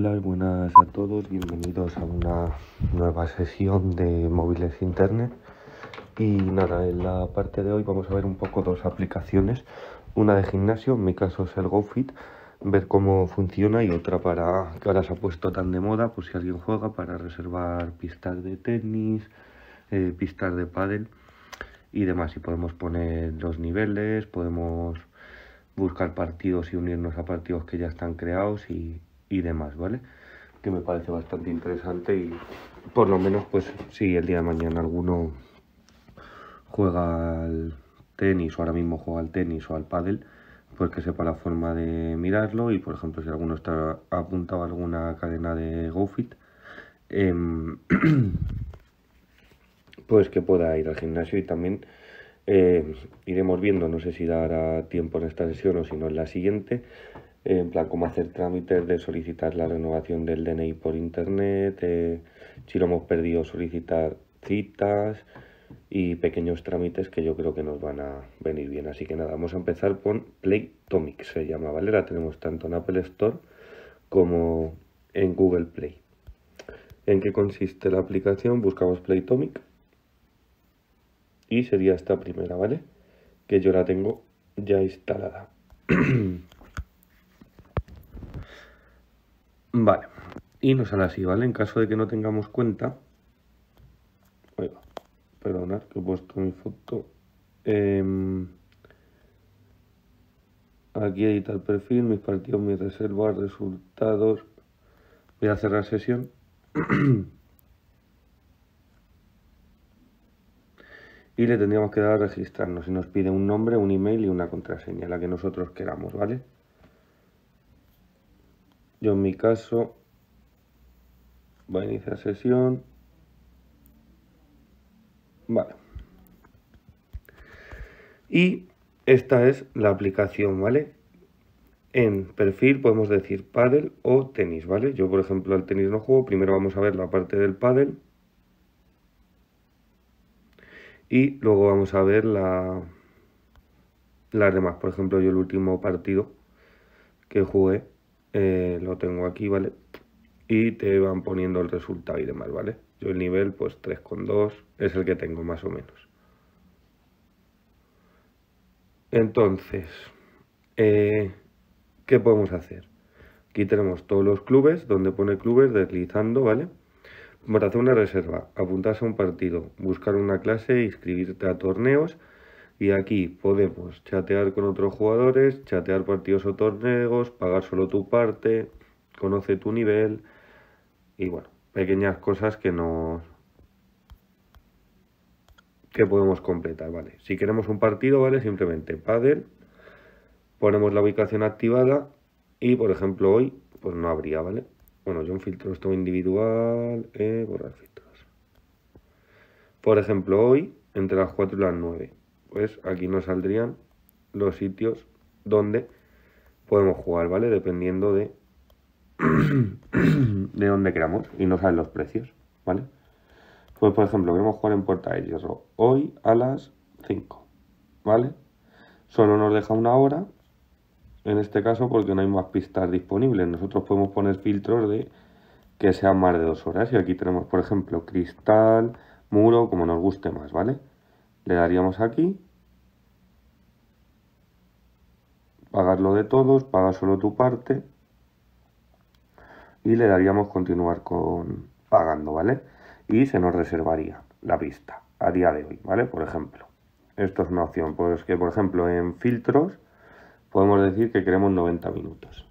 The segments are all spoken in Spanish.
Hola, buenas a todos, bienvenidos a una nueva sesión de móviles e internet. Y nada, en la parte de hoy vamos a ver un poco dos aplicaciones, una de gimnasio, en mi caso es el GoFit, ver cómo funciona y otra para que ahora se ha puesto tan de moda, por si alguien juega, para reservar pistas de tenis, eh, pistas de pádel y demás. Y podemos poner los niveles, podemos buscar partidos y unirnos a partidos que ya están creados y, y demás, ¿vale? Que me parece bastante interesante y por lo menos, pues, si el día de mañana alguno juega al tenis o ahora mismo juega al tenis o al pádel, pues que sepa la forma de mirarlo y, por ejemplo, si alguno está apuntado a alguna cadena de GoFit, em, pues que pueda ir al gimnasio y también... Eh, iremos viendo, no sé si dará tiempo en esta sesión o si no en la siguiente, en plan cómo hacer trámites de solicitar la renovación del DNI por internet, eh, si lo hemos perdido solicitar citas y pequeños trámites que yo creo que nos van a venir bien. Así que nada, vamos a empezar con Playtomic, se llama, ¿vale? La tenemos tanto en Apple Store como en Google Play. ¿En qué consiste la aplicación? Buscamos Playtomic y sería esta primera, ¿vale? Que yo la tengo ya instalada. Vale. Y nos sale así, ¿vale? En caso de que no tengamos cuenta... Oiga, que he puesto mi foto. Em, aquí editar perfil, mis partidos, mis reservas, resultados. Voy a cerrar sesión. y le tendríamos que dar a registrarnos y nos pide un nombre, un email y una contraseña, la que nosotros queramos, ¿vale? Yo en mi caso voy a iniciar sesión. Vale. Y esta es la aplicación, ¿vale? En perfil podemos decir paddle o tenis, ¿vale? Yo, por ejemplo, al tenis no juego. Primero vamos a ver la parte del paddle. Y luego vamos a ver la, las demás. Por ejemplo, yo el último partido que jugué eh, lo tengo aquí, ¿vale? Y te van poniendo el resultado y demás, ¿vale? Yo el nivel, pues 3,2 es el que tengo más o menos. Entonces, eh, ¿qué podemos hacer? Aquí tenemos todos los clubes, donde pone clubes, deslizando, ¿vale? Para hacer una reserva, apuntarse a un partido, buscar una clase, inscribirte a torneos y aquí podemos chatear con otros jugadores, chatear partidos o torneos, pagar solo tu parte, conoce tu nivel y bueno, pequeñas cosas que nos que podemos completar, ¿vale? Si queremos un partido, ¿vale? Simplemente paddle. ponemos la ubicación activada y por ejemplo hoy pues no habría, ¿vale? Bueno, yo un filtro esto individual, eh, borrar filtros. Por ejemplo hoy entre las 4 y las 9 pues aquí nos saldrían los sitios donde podemos jugar, ¿vale? Dependiendo de, de donde queramos y nos salen los precios, ¿vale? Pues por ejemplo, queremos jugar en Puerta de Hierro hoy a las 5, ¿vale? Solo nos deja una hora, en este caso porque no hay más pistas disponibles. Nosotros podemos poner filtros de que sean más de dos horas y aquí tenemos, por ejemplo, cristal, muro, como nos guste más, ¿vale? le daríamos aquí, pagar lo de todos, paga solo tu parte y le daríamos continuar con pagando, ¿vale? Y se nos reservaría la vista a día de hoy, ¿vale? Por ejemplo, esto es una opción, pues que por ejemplo en filtros podemos decir que queremos 90 minutos,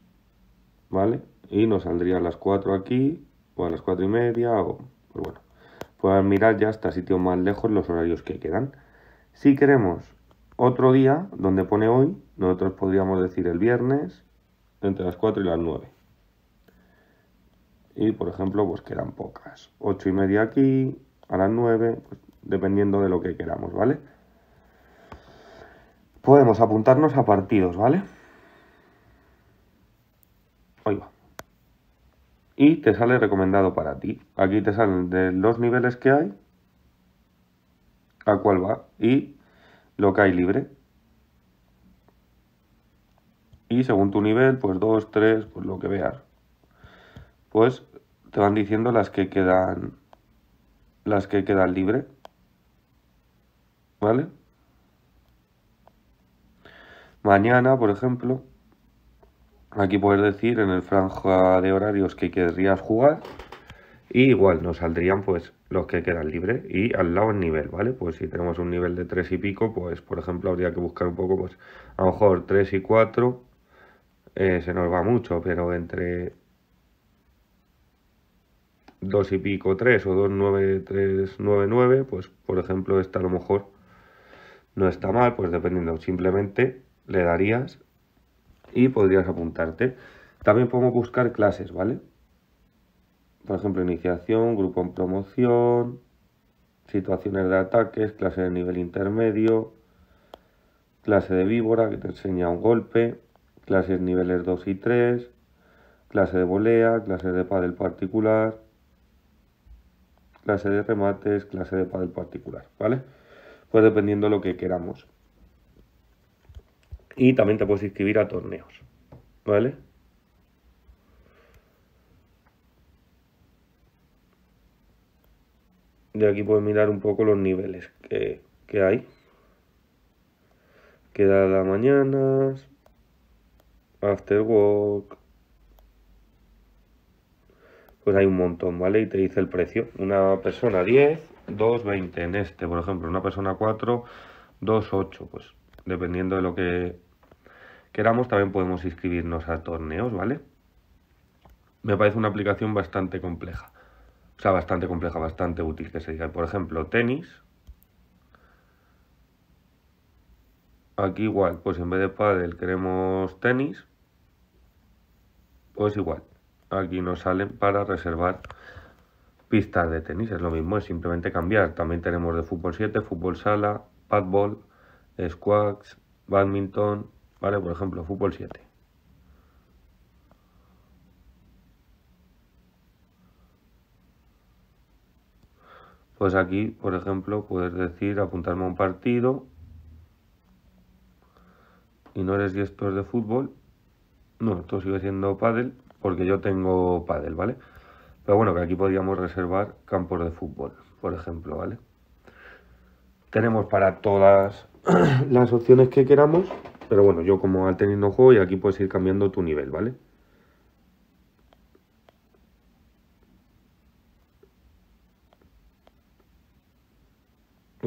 ¿vale? Y nos saldría a las 4 aquí o a las 4 y media o, pues bueno, puedan mirar ya hasta sitio más lejos los horarios que quedan. Si queremos otro día, donde pone hoy, nosotros podríamos decir el viernes entre las 4 y las 9. Y por ejemplo, pues quedan pocas. 8 y media aquí, a las 9, pues, dependiendo de lo que queramos, ¿vale? Podemos apuntarnos a partidos, ¿vale? Ahí va. Y te sale recomendado para ti. Aquí te salen de los niveles que hay, a cuál va y lo que hay libre. Y según tu nivel, pues 2, 3, pues lo que veas, pues te van diciendo las que quedan las que quedan libre. ¿Vale? Mañana, por ejemplo, aquí puedes decir en el franja de horarios que querrías jugar y igual nos saldrían pues los que quedan libres y al lado el nivel, ¿vale? Pues si tenemos un nivel de 3 y pico, pues por ejemplo habría que buscar un poco, pues a lo mejor 3 y 4 eh, se nos va mucho, pero entre 2 y pico 3 o dos 9, 3, 9, pues por ejemplo esta a lo mejor no está mal, pues dependiendo, simplemente le darías y podrías apuntarte. También podemos buscar clases, ¿vale? por ejemplo, iniciación, grupo en promoción, situaciones de ataques, clase de nivel intermedio, clase de víbora que te enseña un golpe, clases niveles 2 y 3, clase de volea, clase de pádel particular, clase de remates, clase de pádel particular, ¿vale? Pues dependiendo de lo que queramos. Y también te puedes inscribir a torneos, ¿vale? de aquí puedes mirar un poco los niveles que, que hay. Queda la mañana, after work. Pues hay un montón, ¿vale? Y te dice el precio. Una persona 10, 2, 20 en este, por ejemplo. Una persona 4, 2, 8. Pues dependiendo de lo que queramos, también podemos inscribirnos a torneos, ¿vale? Me parece una aplicación bastante compleja. O sea, bastante compleja, bastante útil que se diga. Por ejemplo, tenis. Aquí igual, pues en vez de pádel queremos tenis. Pues igual, aquí nos salen para reservar pistas de tenis. Es lo mismo, es simplemente cambiar. También tenemos de fútbol 7, fútbol sala, padball, squash, badminton, ¿vale? Por ejemplo, fútbol 7. Pues aquí, por ejemplo, puedes decir apuntarme a un partido y no eres gestor de fútbol. No, esto sigue siendo pádel porque yo tengo pádel, ¿vale? Pero bueno, que aquí podríamos reservar campos de fútbol, por ejemplo, ¿vale? Tenemos para todas las opciones que queramos, pero bueno, yo como al teniendo juego y aquí puedes ir cambiando tu nivel, ¿vale?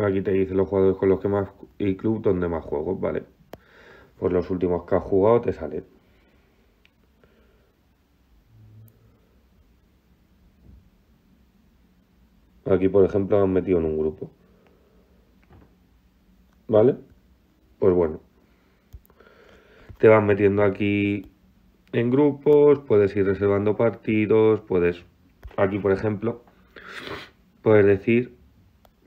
Aquí te dice los jugadores con los que más y club donde más juego, vale. Pues los últimos que has jugado te sale Aquí, por ejemplo, han metido en un grupo. ¿Vale? Pues bueno. Te van metiendo aquí en grupos, puedes ir reservando partidos, puedes... Aquí, por ejemplo, puedes decir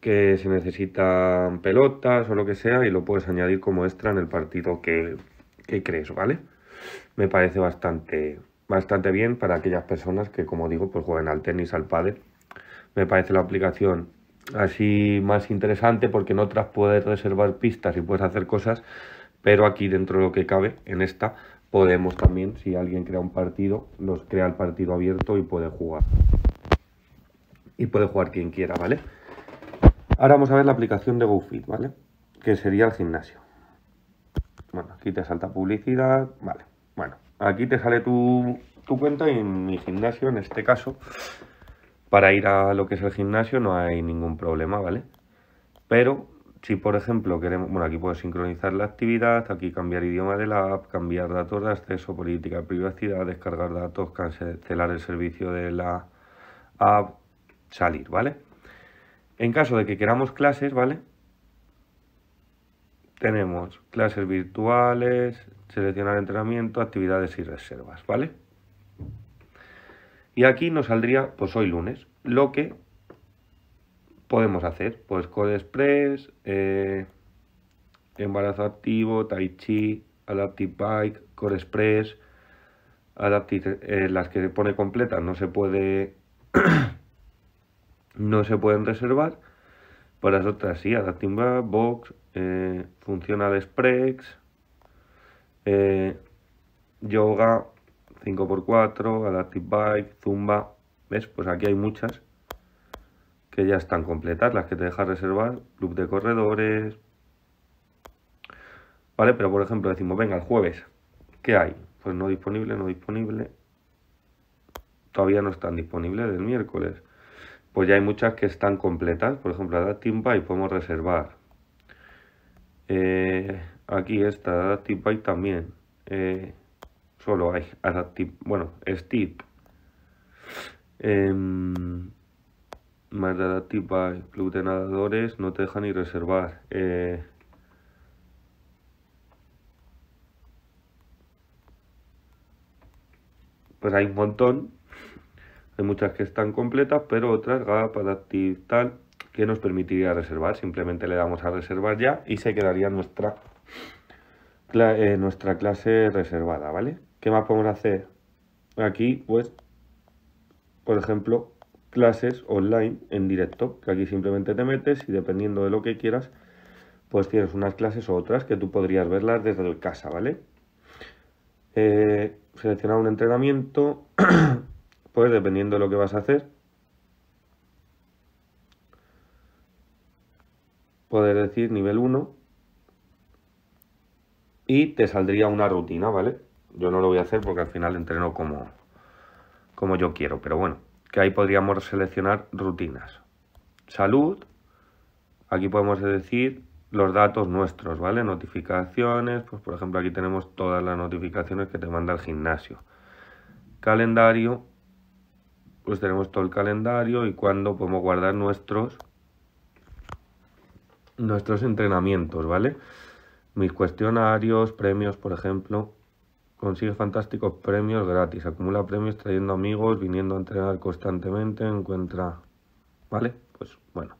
que se necesitan pelotas o lo que sea y lo puedes añadir como extra en el partido que, crees, ¿vale? Me parece bastante, bastante bien para aquellas personas que, como digo, pues juegan al tenis, al pádel. Me parece la aplicación así más interesante porque en otras puedes reservar pistas y puedes hacer cosas, pero aquí dentro de lo que cabe, en esta, podemos también, si alguien crea un partido, los crea el partido abierto y puede jugar. Y puede jugar quien quiera, ¿vale? Ahora vamos a ver la aplicación de GoFit, ¿vale? Que sería el gimnasio. Bueno, aquí te salta publicidad, vale. Bueno, aquí te sale tu, cuenta y en mi gimnasio, en este caso, para ir a lo que es el gimnasio no hay ningún problema, ¿vale? Pero si por ejemplo queremos, bueno, aquí puedes sincronizar la actividad, aquí cambiar idioma de la app, cambiar datos de acceso, política de privacidad, descargar datos, cancelar el servicio de la app, salir, ¿vale? En caso de que queramos clases, ¿vale? Tenemos clases virtuales, seleccionar entrenamiento, actividades y reservas, ¿vale? Y aquí nos saldría, pues hoy lunes, lo que podemos hacer. Pues Core Express, eh, embarazo activo, Tai Chi, Adaptive Bike, Core Express, Adaptive, eh, las que pone completas no se puede no se pueden reservar. Para las otras sí, Bike, Box, eh, Funcional Sprex, eh, Yoga, 5x4, Adaptive Bike, Zumba. ¿Ves? Pues aquí hay muchas que ya están completas, las que te dejas reservar, club de corredores. ¿Vale? Pero por ejemplo decimos, venga, el jueves, ¿qué hay? Pues no disponible, no disponible. Todavía no están disponibles del miércoles pues ya hay muchas que están completas. Por ejemplo, la y podemos reservar. Eh, aquí aquí Adaptive by también. Eh, solo hay Adaptive, bueno, Steep. Em, más de Adaptive by Club de Nadadores no te deja ni reservar. Eh, pues hay un montón hay muchas que están completas, pero otras ti tal que nos permitiría reservar. Simplemente le damos a reservar ya y se quedaría nuestra, eh, nuestra clase reservada, ¿vale? ¿Qué más podemos hacer? Aquí, pues, por ejemplo, clases online en directo, que aquí simplemente te metes y dependiendo de lo que quieras, pues tienes unas clases o otras que tú podrías verlas desde el casa, ¿vale? Eh, seleccionar un entrenamiento Pues dependiendo de lo que vas a hacer, poder decir nivel 1 y te saldría una rutina, ¿vale? Yo no lo voy a hacer porque al final entreno como, como yo quiero, pero bueno, que ahí podríamos seleccionar rutinas. Salud, aquí podemos decir los datos nuestros, ¿vale? Notificaciones, pues por ejemplo aquí tenemos todas las notificaciones que te manda el gimnasio. Calendario, pues tenemos todo el calendario y cuando podemos guardar nuestros nuestros entrenamientos, ¿vale? Mis cuestionarios, premios, por ejemplo. Consigue fantásticos premios gratis. Acumula premios trayendo amigos, viniendo a entrenar constantemente. Encuentra. ¿Vale? Pues bueno.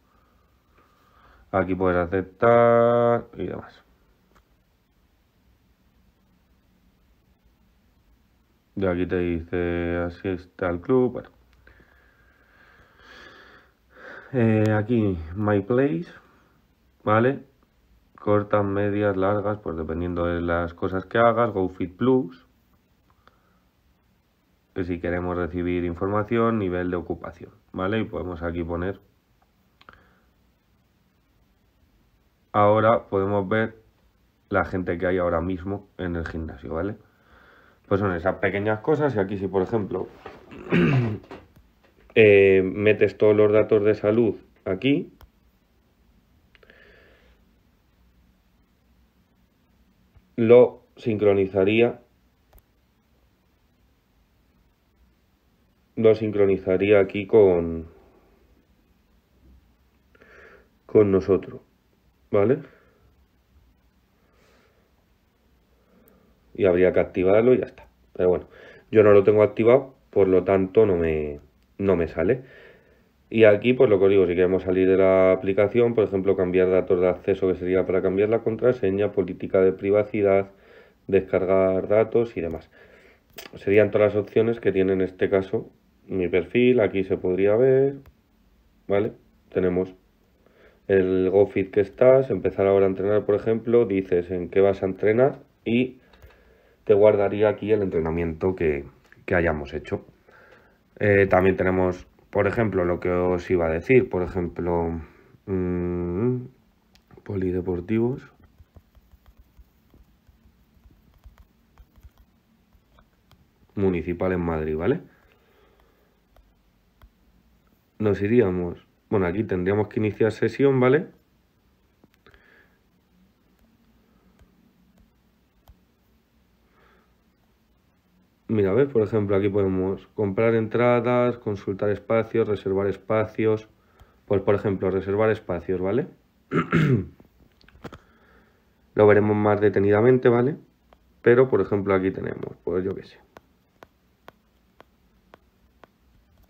Aquí puedes aceptar y demás. Y aquí te dice asiste al club. Bueno. Eh, aquí my place vale cortas medias largas pues dependiendo de las cosas que hagas go fit Plus que si queremos recibir información nivel de ocupación vale y podemos aquí poner ahora podemos ver la gente que hay ahora mismo en el gimnasio vale pues son esas pequeñas cosas y aquí si por ejemplo Eh, metes todos los datos de salud aquí. Lo sincronizaría. Lo sincronizaría aquí con, con nosotros. ¿Vale? Y habría que activarlo y ya está. Pero bueno, yo no lo tengo activado, por lo tanto no me, no me sale. Y aquí, pues lo que os digo, si queremos salir de la aplicación, por ejemplo, cambiar datos de acceso, que sería para cambiar la contraseña, política de privacidad, descargar datos y demás. Serían todas las opciones que tiene en este caso mi perfil. Aquí se podría ver, ¿vale? Tenemos el GoFit que estás, empezar ahora a entrenar, por ejemplo, dices en qué vas a entrenar y te guardaría aquí el entrenamiento que, que hayamos hecho. Eh, también tenemos, por ejemplo, lo que os iba a decir, por ejemplo, mm, polideportivos. municipal en Madrid, ¿vale? Nos iríamos, bueno, aquí tendríamos que iniciar sesión, ¿vale? Mira, ¿ves? Por ejemplo, aquí podemos comprar entradas, consultar espacios, reservar espacios. Pues, por ejemplo, reservar espacios, ¿vale? Lo veremos más detenidamente, ¿vale? Pero, por ejemplo, aquí tenemos, pues yo qué sé.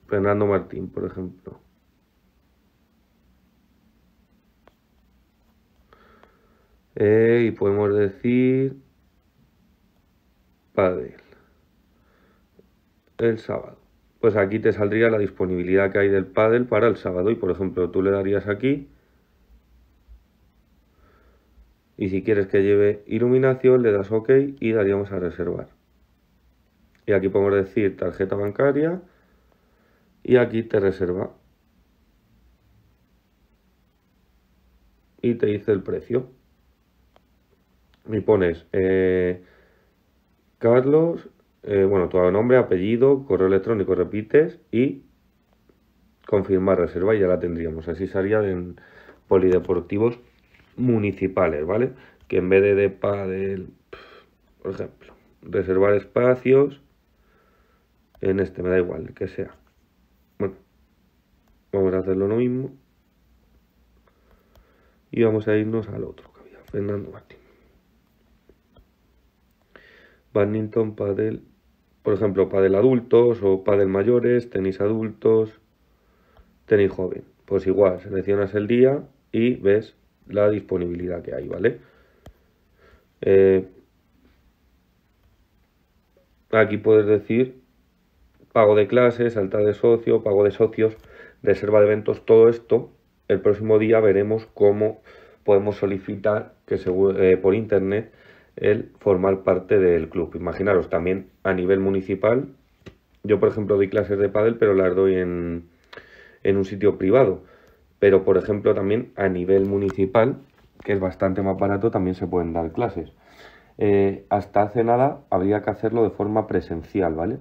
Fernando Martín, por ejemplo. Eh, y podemos decir... Padre el sábado. Pues aquí te saldría la disponibilidad que hay del pádel para el sábado y por ejemplo tú le darías aquí y si quieres que lleve iluminación le das OK y daríamos a reservar. Y aquí podemos decir tarjeta bancaria y aquí te reserva. Y te dice el precio. Y pones eh, Carlos eh, bueno, tu nombre, apellido, correo electrónico, repites y confirmar reserva y ya la tendríamos. Así salía en polideportivos municipales, ¿vale? Que en vez de de por ejemplo, reservar espacios, en este me da igual, que sea. Bueno, vamos a hacerlo lo mismo. Y vamos a irnos al otro que había, Fernando Martín. Badminton, Padel. Por ejemplo, pádel adultos o pádel mayores, tenis adultos, tenis joven. Pues igual, seleccionas el día y ves la disponibilidad que hay, ¿vale? Eh, aquí puedes decir pago de clases, alta de socio, pago de socios, reserva de eventos, todo esto. El próximo día veremos cómo podemos solicitar que eh, por internet el formar parte del club. Imaginaros, también a nivel municipal, yo por ejemplo doy clases de pádel, pero las doy en, en un sitio privado. Pero por ejemplo también a nivel municipal, que es bastante más barato, también se pueden dar clases. Eh, hasta hace nada habría que hacerlo de forma presencial, ¿vale?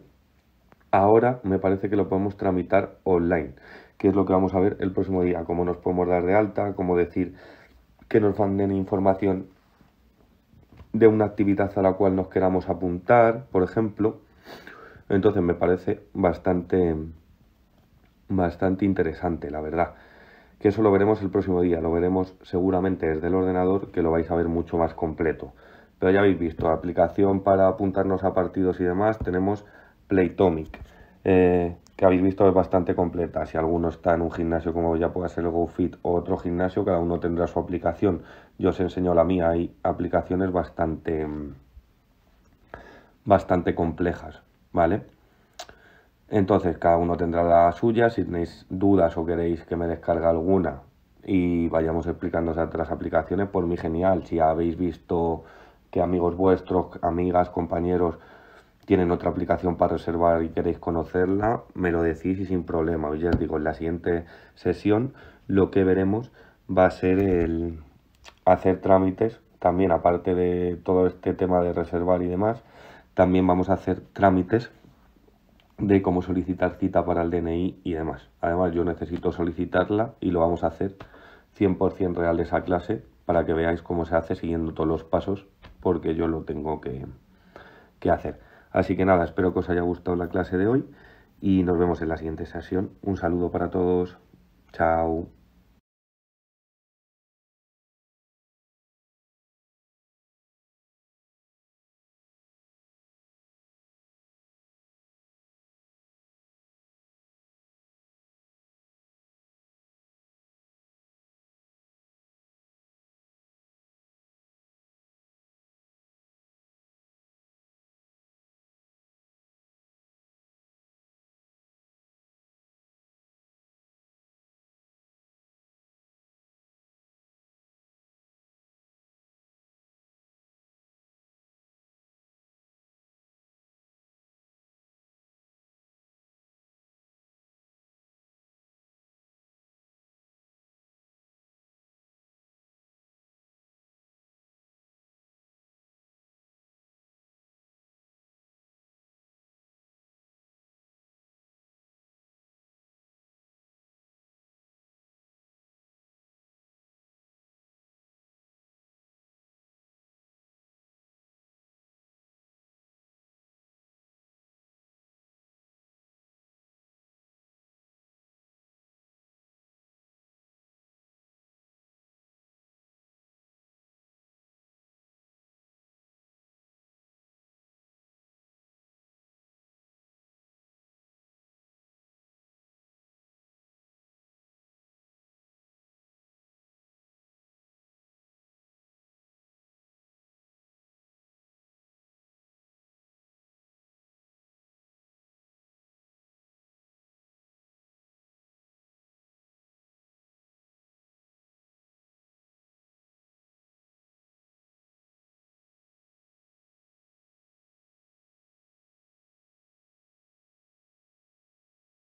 Ahora me parece que lo podemos tramitar online, que es lo que vamos a ver el próximo día, cómo nos podemos dar de alta, cómo decir que nos manden información de una actividad a la cual nos queramos apuntar, por ejemplo. Entonces me parece bastante, bastante interesante, la verdad. Que eso lo veremos el próximo día, lo veremos seguramente desde el ordenador, que lo vais a ver mucho más completo. Pero ya habéis visto, aplicación para apuntarnos a partidos y demás, tenemos Playtomic. Eh, que habéis visto es bastante completa. Si alguno está en un gimnasio como ya puede ser el GoFit o otro gimnasio, cada uno tendrá su aplicación. Yo os enseño la mía, hay aplicaciones bastante, bastante complejas, ¿vale? Entonces cada uno tendrá la suya, si tenéis dudas o queréis que me descargue alguna y vayamos explicando otras aplicaciones, por mi genial, si habéis visto que amigos vuestros, amigas, compañeros tienen otra aplicación para reservar y queréis conocerla, me lo decís y sin problema. Ya os digo, en la siguiente sesión lo que veremos va a ser el hacer trámites, también aparte de todo este tema de reservar y demás, también vamos a hacer trámites de cómo solicitar cita para el DNI y demás. Además, yo necesito solicitarla y lo vamos a hacer 100% real esa clase para que veáis cómo se hace siguiendo todos los pasos, porque yo lo tengo que hacer. Así que nada, espero que os haya gustado la clase de hoy y nos vemos en la siguiente sesión. Un saludo para todos. Chao.